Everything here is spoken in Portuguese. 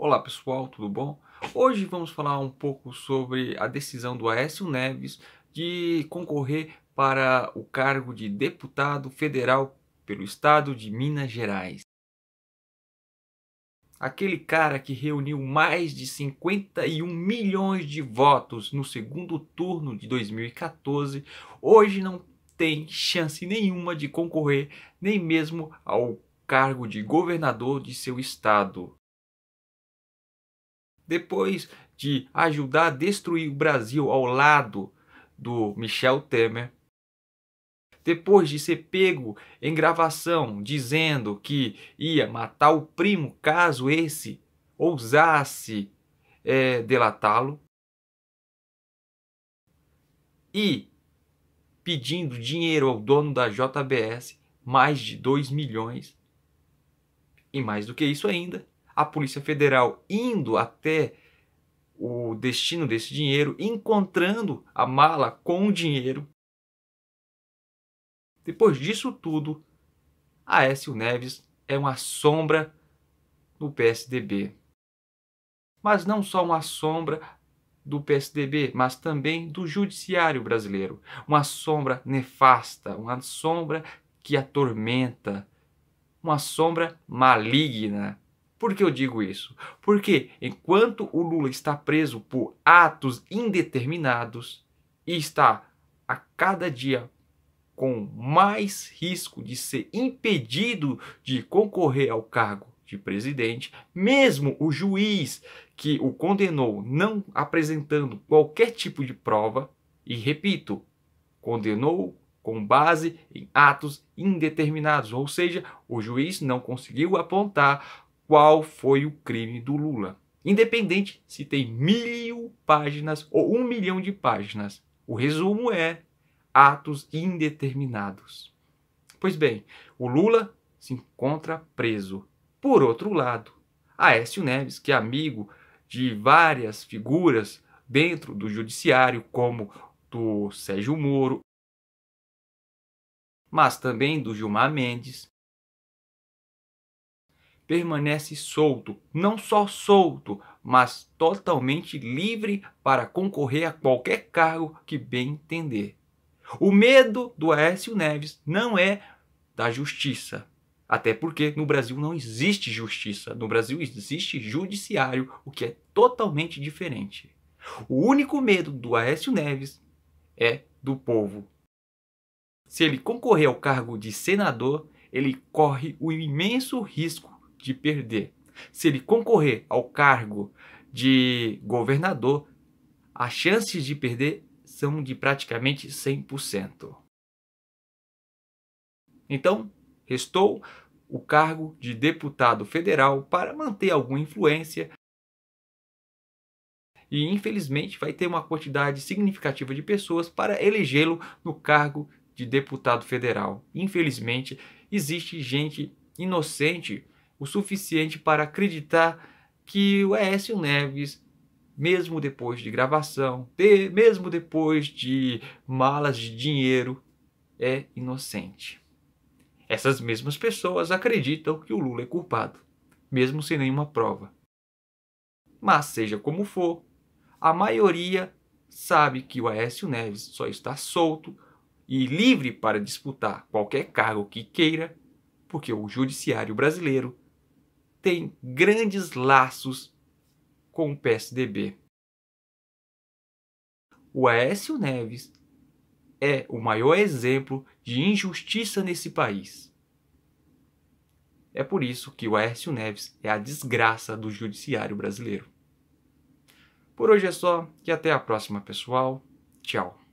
Olá pessoal, tudo bom? Hoje vamos falar um pouco sobre a decisão do Aécio Neves de concorrer para o cargo de deputado federal pelo estado de Minas Gerais. Aquele cara que reuniu mais de 51 milhões de votos no segundo turno de 2014, hoje não tem chance nenhuma de concorrer nem mesmo ao cargo de governador de seu estado depois de ajudar a destruir o Brasil ao lado do Michel Temer, depois de ser pego em gravação dizendo que ia matar o primo caso esse ousasse é, delatá-lo, e pedindo dinheiro ao dono da JBS, mais de 2 milhões, e mais do que isso ainda, a Polícia Federal indo até o destino desse dinheiro, encontrando a mala com o dinheiro. Depois disso tudo, Aécio Neves é uma sombra no PSDB. Mas não só uma sombra do PSDB, mas também do judiciário brasileiro. Uma sombra nefasta, uma sombra que atormenta, uma sombra maligna por que eu digo isso? Porque enquanto o Lula está preso por atos indeterminados e está a cada dia com mais risco de ser impedido de concorrer ao cargo de presidente, mesmo o juiz que o condenou não apresentando qualquer tipo de prova, e repito, condenou com base em atos indeterminados, ou seja, o juiz não conseguiu apontar qual foi o crime do Lula. Independente se tem mil páginas ou um milhão de páginas, o resumo é atos indeterminados. Pois bem, o Lula se encontra preso. Por outro lado, Aécio Neves, que é amigo de várias figuras dentro do judiciário, como do Sérgio Moro, mas também do Gilmar Mendes, permanece solto, não só solto, mas totalmente livre para concorrer a qualquer cargo que bem entender. O medo do Aécio Neves não é da justiça. Até porque no Brasil não existe justiça, no Brasil existe judiciário, o que é totalmente diferente. O único medo do Aécio Neves é do povo. Se ele concorrer ao cargo de senador, ele corre o imenso risco de perder. Se ele concorrer ao cargo de governador, as chances de perder são de praticamente 100%. Então, restou o cargo de deputado federal para manter alguma influência. E infelizmente vai ter uma quantidade significativa de pessoas para elegê-lo no cargo de deputado federal. Infelizmente, existe gente inocente o suficiente para acreditar que o Aécio Neves, mesmo depois de gravação, de, mesmo depois de malas de dinheiro, é inocente. Essas mesmas pessoas acreditam que o Lula é culpado, mesmo sem nenhuma prova. Mas, seja como for, a maioria sabe que o Aécio Neves só está solto e livre para disputar qualquer cargo que queira, porque o judiciário brasileiro tem grandes laços com o PSDB. O Aécio Neves é o maior exemplo de injustiça nesse país. É por isso que o Aécio Neves é a desgraça do judiciário brasileiro. Por hoje é só e até a próxima, pessoal. Tchau.